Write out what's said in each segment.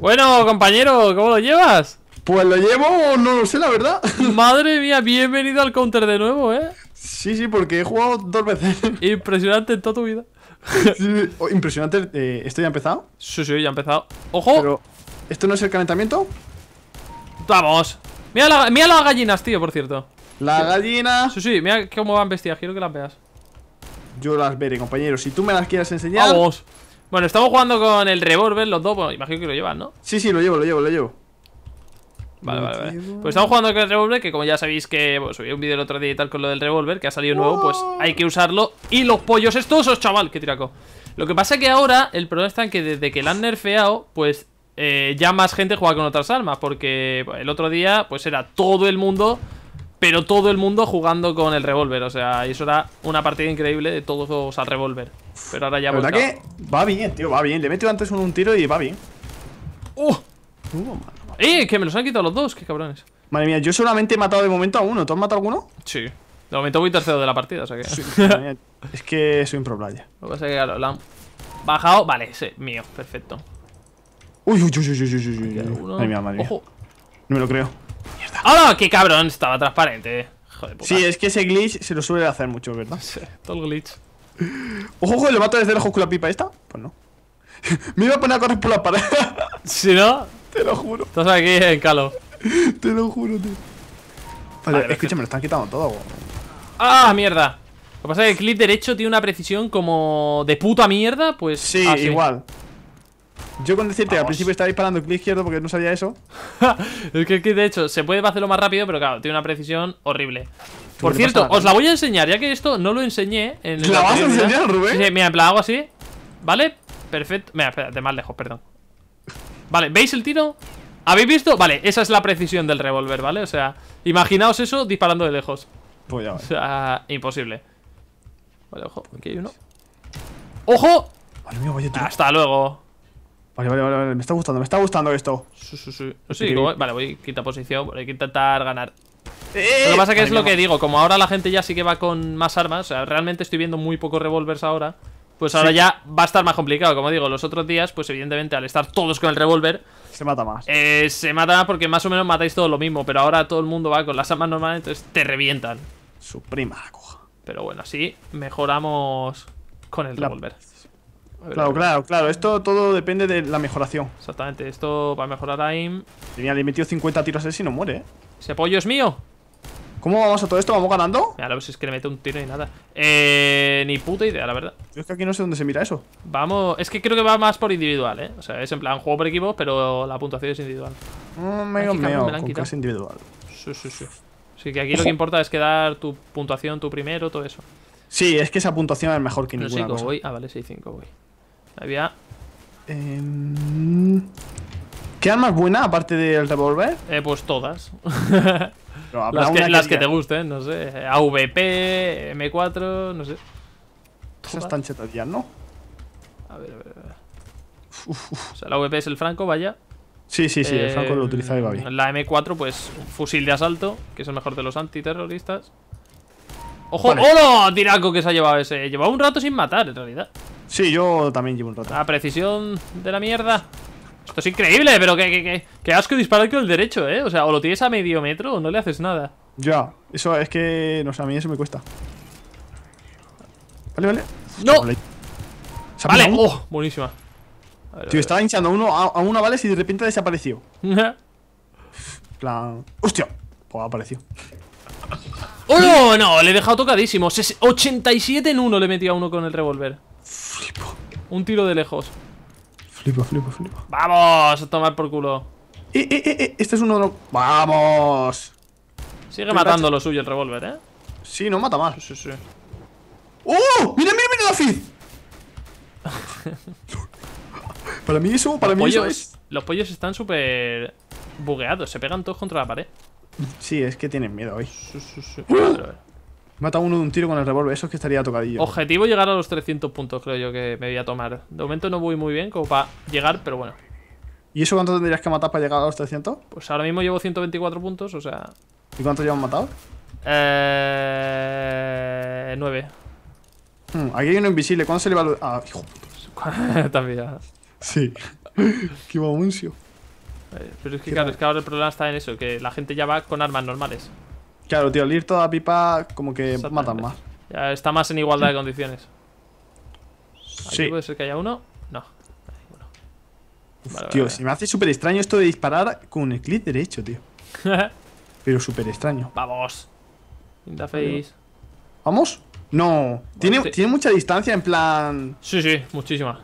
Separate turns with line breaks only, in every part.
Bueno, compañero, ¿cómo lo llevas? Pues lo llevo, no lo sé, la verdad. Madre
mía, bienvenido al counter de nuevo, ¿eh? Sí, sí, porque he jugado dos veces. Impresionante en toda tu vida. Oh, impresionante. Eh, ¿Esto ya ha empezado? Sí, sí, ya ha empezado. ¡Ojo! Pero, ¿Esto no es el calentamiento? ¡Vamos! Mira, mira las gallinas, tío, por cierto. La
gallina Sí, sí, mira cómo van vestidas. Quiero que las veas.
Yo las veré, compañero. Si tú me las quieres enseñar. ¡Vamos!
Bueno, estamos jugando con el revólver, los dos, bueno, imagino que lo llevan, ¿no?
Sí, sí, lo llevo, lo llevo, lo llevo. Vale, vale, vale. Pues
estamos jugando con el revólver, que como ya sabéis que subí un vídeo el otro día y tal con lo del revólver, que ha salido nuevo, pues hay que usarlo. Y los pollos estos, oh, chaval, qué tiraco. Lo que pasa es que ahora, el problema está en que desde que la han nerfeado, pues eh, ya más gente juega con otras armas, porque el otro día, pues era todo el mundo pero todo el mundo jugando con el revólver. O sea, y eso era una partida increíble de todos al
revólver. Pero ahora ya... La verdad que va bien, tío, va bien. Le he metido antes un, tiro y va bien.
¡Uh! uh ¡Eh! Que me los han quitado los dos, qué cabrones.
Madre mía, yo solamente he matado de momento a uno. ¿Tú has matado a alguno?
Sí. De momento voy tercero de la partida, o sea que.
es que soy un pro player.
Lo que pasa es que han bajado. Vale, ese, mío, perfecto.
Uy, uy, uy, uy, uy, uy, Madre mía, madre mía. No me lo creo.
Ah, ¡Qué cabrón! Estaba
transparente. Joder, Sí, es que ese glitch se lo suele hacer mucho, ¿verdad? Sí, todo el glitch. Ojo, ojo, ¿le mato desde lejos con la pipa esta? Pues no. Me iba a poner a correr por la pared. Si no? Te lo juro. Estás aquí calo.
Te lo juro, tío.
Vale, escúchame, lo están quitando todo.
¡Ah, mierda! Lo que pasa es que el clip derecho tiene una precisión como de puta mierda, pues... Sí, igual.
Yo con decirte, al principio estaba disparando clic izquierdo porque no sabía eso.
es que, de hecho, se puede hacerlo más rápido, pero claro, tiene una precisión horrible.
Por cierto, os la
voy a enseñar, ya que esto no lo enseñé en ¿La, la vas a enseñar, Rubén? mira, en plan hago así. ¿Vale? Perfecto. Mira, espera, de más lejos, perdón. Vale, ¿veis el tiro? ¿Habéis visto? Vale, esa es la precisión del revólver, ¿vale? O sea, imaginaos eso disparando de lejos. Pues ya O sea, imposible. Vale, ojo, aquí hay uno.
Pues ¡Ojo! Hasta luego. Vale, vale, vale, me está gustando, me está gustando esto.
vale, voy, quita posición, hay que intentar ganar. ¡Eh! Lo que pasa es que es lo que digo, como ahora la gente ya sí que va con más armas, o sea, realmente estoy viendo muy pocos revólvers ahora, pues ahora ya va a estar más complicado. Como digo, los otros días, pues evidentemente al estar todos con el revólver... Se mata más. Eh, se mata más porque más o menos matáis todo lo mismo, pero ahora todo el mundo va con las armas normales, entonces te revientan. Su prima la coja. Pero bueno, así mejoramos
con el revólver. Claro, eh, claro, claro. Esto todo depende de la mejoración. Exactamente. Esto va a mejorar a aim. Tenía le metido 50 tiros a ese y no muere, ¿eh?
Ese pollo es mío.
¿Cómo vamos a todo esto? ¿Vamos ganando?
Mira, lo si es que le mete un tiro y nada. Eh, ni puta idea, la verdad.
Yo es que aquí no sé dónde se mira eso.
Vamos, es que creo que va más por individual, ¿eh? O sea, es en plan juego por equipo, pero la puntuación es individual.
Mmm, medio es individual. Sí, sí, sí.
Así que aquí lo que importa es quedar tu puntuación, tu primero, todo eso.
Sí, es que esa puntuación es mejor que ninguna Voy.
Ah, vale, 6-5 voy. Había...
Eh, em, ¿Qué armas buena aparte del revólver?
Eh, pues todas. las que, te gusten, no sé. AVP, M4, no sé. están chetas ¿no? A ver, a ver, O sea, la AVP es el franco, vaya.
Sí, sí, sí, el franco lo eh, utiliza y va bien.
La M4, pues, fusil de asalto, que es el mejor de los antiterroristas. ¡Ojo! tiraco ¡Hola! que se ha llevado ese. Llevaba un rato sin matar, en realidad. Sí, yo también llevo un rato. La precisión de la mierda. Esto es increíble, pero que, que, que, que asco disparar con el derecho, ¿eh? O sea, o lo tienes a medio metro o no le haces nada.
Ya, eso es que, no sé, a mí eso me cuesta. Vale, vale. ¡No! Vale, oh, buenísima. Tío, estaba hinchando a uno, a, uno, ¿vale? Y de repente desapareció. plan... ¡Hostia! Pues apareció.
¡Oh, no! le he dejado tocadísimo. 87 en 1 le metido a uno con el revólver. Flipo. Un tiro de lejos. Flipo, flipo, flipo. ¡Vamos! A tomar
por culo. Eh, eh, eh, eh este es uno de los... ¡Vamos! Sigue matando lo suyo el revólver, ¿eh? Sí, no mata más. ¡Oh! ¡Mira, mira, mira, Duffy! para mí eso, para mí eso es...
Los pollos están súper bugueados. Se pegan todos contra la pared.
Sí, es que tienen miedo hoy. Mata uno de un tiro con el revólver, eso es que estaría tocadillo.
Objetivo llegar a los 300 puntos, creo yo, que me voy a tomar. De momento no voy muy bien como para llegar, pero bueno.
¿Y eso cuánto tendrías que matar para llegar a los 300? Pues
ahora mismo llevo 124 puntos, o sea...
¿Y cuántos llevan matado?
Eh... 9.
Hmm, aquí hay uno invisible, ¿cuándo se le va a... Ah, hijo. También. Sí. Qué mamuncio. Eh,
pero es que claro, es que ahora el problema está en eso, que la gente ya va con armas normales.
Claro, tío, al ir toda pipa como que matan más.
Ya está más en igualdad de condiciones. sí. puede ser que haya uno.
No, tío, se me hace súper extraño esto de disparar con el clic derecho, tío. Pero súper extraño. Vamos. Interface. ¿Vamos? No. tiene, tiene mucha distancia en plan. Sí, sí, muchísima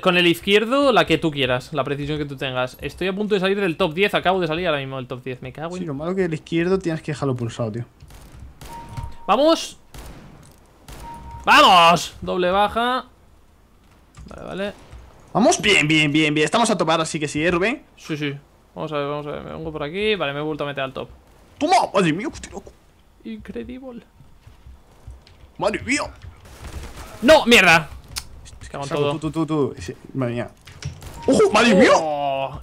con, el, izquierdo, la que tú quieras, la precisión que tú tengas. Estoy a punto de salir del top 10, acabo de salir ahora mismo del top 10. Me cago en. Sí, lo
malo que el izquierdo tienes que dejarlo pulsado, tío.
¡Vamos! ¡Vamos! Doble baja.
Vale, vale. Vamos bien, bien, bien, bien. Estamos a tomar, así que sí, ¿eh, Sí, sí. Vamos a ver, vamos a ver. Me pongo por aquí. Vale, me he vuelto a meter al top. ¡Toma! ¡Madre mía,
qué loco! Increíble. ¡Madre mía! ¡No!
¡Mierda! Madre mía.
¡Ojo! ¡Oh, ¡Oh, ¡Madre mía! ¡Oh!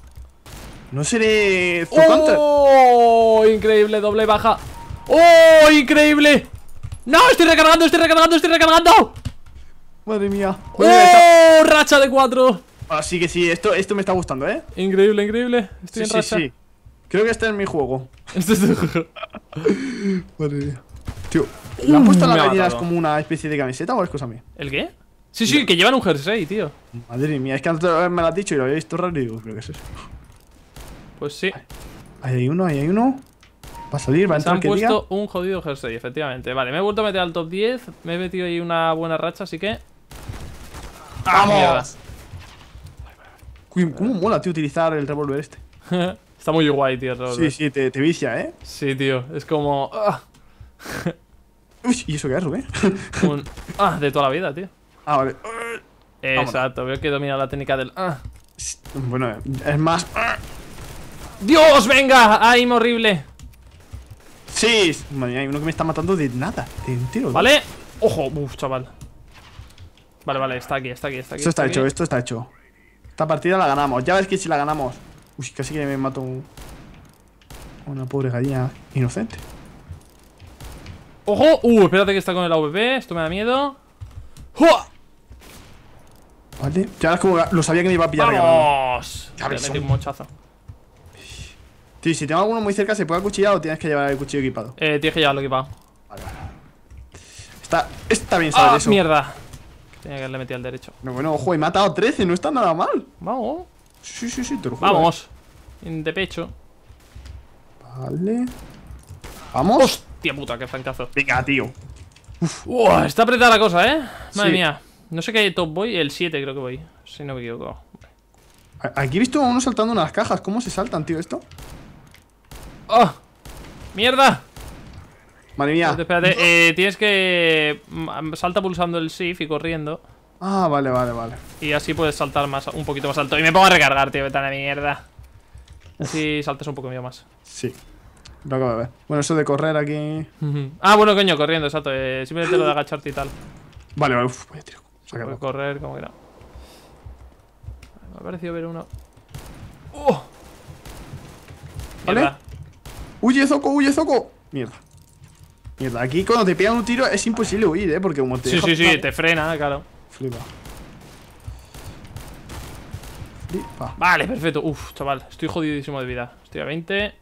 No seré
¡Oh! Increíble, doble baja. ¡Oh! Increíble. ¡No! ¡Estoy recargando! ¡Estoy recargando! ¡Estoy recargando!
Madre mía. ¡Oh! racha de cuatro. Así ah, que sí, esto, esto me está gustando, ¿eh? Increíble, increíble. Estoy sí, en racha. Sí, sí. Creo que este es mi juego. Este es tu juego. Madre mía.
Tío, ¿le han mm. puesto las gallinas como
una especie de camiseta o es cosa mía? ¿El qué? Sí, sí, que llevan un jersey, tío. Madre mía, es que antes me lo has dicho y lo había visto raro y digo, creo que es eso. Pues sí. Ahí hay uno, ahí hay uno. Va a salir, va a entrar. Se han puesto
un jodido jersey, efectivamente. Vale, me he vuelto a meter al top 10. Me he metido ahí una buena racha, así que.
Ah, ¡Vamos! ¿Cómo mola, tío, utilizar el revólver este? Está muy guay, tío, el revólver. Sí, sí, te, te, vicia, ¿eh? Sí, tío, es como. Ah. Uy, ¿y eso qué es, Rubén?
Ah, de toda la vida, tío. Ah, vale. Exacto, veo que domina la técnica del... Ah. Bueno, es más... ¡Dios, venga! me horrible! Sí,
madre hay uno que me está matando de nada, de un tiro. Vale, ojo, uff, chaval. Vale, vale, está aquí, está aquí, está aquí. Esto está, hecho, esto está hecho. Esta partida la ganamos, ya ves que si la ganamos. Uy, casi que me mato una pobre gallina inocente.
¡Ojo! Uh, espérate que está con el AVP, esto me da miedo.
¡Jua! Vale. Ya es como lo sabía que me iba a pillar. ¡Vamos! me metí un mochazo. Tío, si tengo alguno muy cerca, ¿se puede acuchillar o tienes que llevar el cuchillo equipado?
Eh, tienes que llevarlo equipado. Vale, vale.
Está, está bien saber ¡Ah, eso. mierda!
Tenía que haberle metido al derecho. No, bueno, ojo, he
matado 13, no está nada mal. Vamos. Sí, sí, sí, te lo juro. Eh. Vamos.
De pecho.
Vale. Vamos.
Hostia puta, qué francazo. Venga, tío.
Uf. está
apretada la cosa, ¿eh? Madre mía. No sé qué top voy, el 7 creo que voy, si no me equivoco.
Aquí he visto a uno saltando unas cajas. ¿Cómo se saltan, tío, esto?
¡Oh! ¡Mierda!
Madre mía. Espérate,
eh, tienes que... Mm, salta pulsando el shift y corriendo.
Ah, vale, vale, vale.
Y así puedes saltar más, un poquito más alto. Y me pongo a recargar, tío, vete a mierda. Así saltas un poco más.
Sí. Lo acabo de ver. Bueno, eso de correr aquí...
ah, bueno, coño, corriendo, exacto. Eh, simplemente lo de agacharte y tal.
Vale, vale. Uf, voy a tirar Voy a correr como que Me ha
parecido ver uno. ¡Oh!
¿Vale? ¡Huye, Zoco! ¡Huye, Zoco! Mierda. Mierda, aquí cuando te pegan un tiro es imposible huir, ¿eh? Porque como te. Sí, sí, sí,
te frena, claro.
Flipa. Flipa.
Vale, perfecto. Uf, chaval, estoy jodidísimo de vida. Estoy a 20.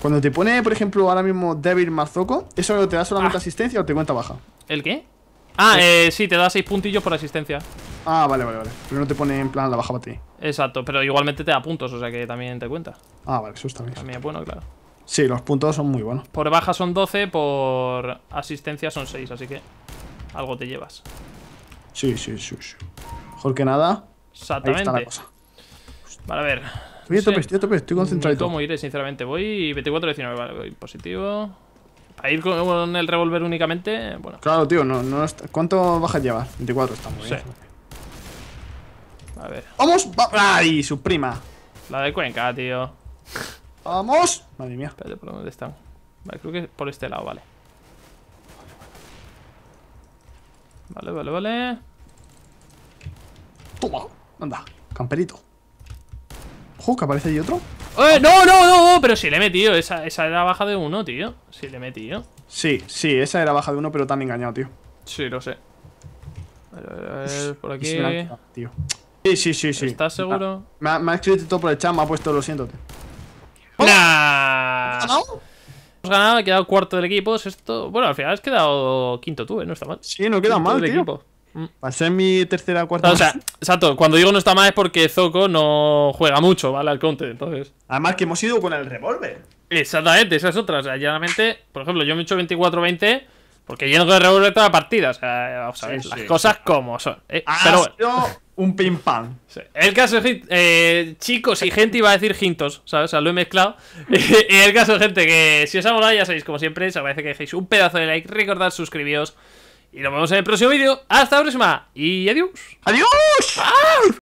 Cuando te pone, por ejemplo, ahora mismo Devil más Zoco, ¿eso te da solamente ah. asistencia o te cuenta baja?
¿El qué? Ah, eh, sí, te da 6 puntillos por asistencia.
Ah, vale, vale, vale. Pero no te pone en plan la baja para ti.
Exacto, pero igualmente te da puntos, o sea que también te cuenta.
Ah, vale, eso está bien.
También es bueno, claro.
Sí, los puntos son muy buenos.
Por baja son 12, por asistencia son 6, así que algo te llevas.
Sí, sí, sí. sí. Mejor que nada. Exactamente. Ahí está la cosa.
Vale, a ver. Estoy a tope, estoy a tope,
estoy concentrado. ¿Cómo
iré, sinceramente? Voy 24-19, vale, voy positivo. Para ir con, el revólver únicamente, bueno.
Claro, tío, no, no ¿cuánto bajas llevas? 24 estamos A ver. ¡Vamos! ¡Ay! Su prima.
La de Cuenca, tío.
¡Vamos! Madre mía. Espérate, ¿por dónde están
Vale, creo que por este lado, vale. Vale, vale, vale. Toma,
anda, camperito. Ojo, que aparece ahí otro.
¡Eh! ¡No, no, no! Pero sí le he metido. Esa, esa era baja de uno, tío. Sí le he metido.
Sí, sí, esa era baja de uno, pero tan engañado, tío. Sí, lo sé. A ver, a ver, por aquí. tío. Sí, sí, sí, sí. ¿Estás ah, seguro? Me ha, escrito todo por el chat, me ha puesto lo siento, tío.
Hemos ganado, ha quedado cuarto del equipo, sexto. Bueno, al final has quedado quinto tú, ¿eh? No está mal. Sí, no queda quedado mal, tío. Equipo.
Va mi tercera cuarta. o sea,
exacto. Cuando digo no está mal es porque Zoco no juega mucho, ¿vale? Al counter, entonces. Además que hemos ido con el revólver. Exactamente, esas otras, otra. O sea, llanamente, por ejemplo, yo me he hecho 24-20 porque lleno de revólver toda la partida. O sea, las cosas como son. ¿eh? pero sido
un ping pam.
El caso es eh, chicos y gente iba a decir jintos, ¿sabes? O sea, lo he mezclado. y el caso, gente, que si os ha molado, ya sabéis, como siempre, os agradece que dejéis un pedazo de like, recordad suscribiros. Y nos vemos en el próximo vídeo. Hasta la próxima. Y adiós. ¡Adiós! ¡Ah!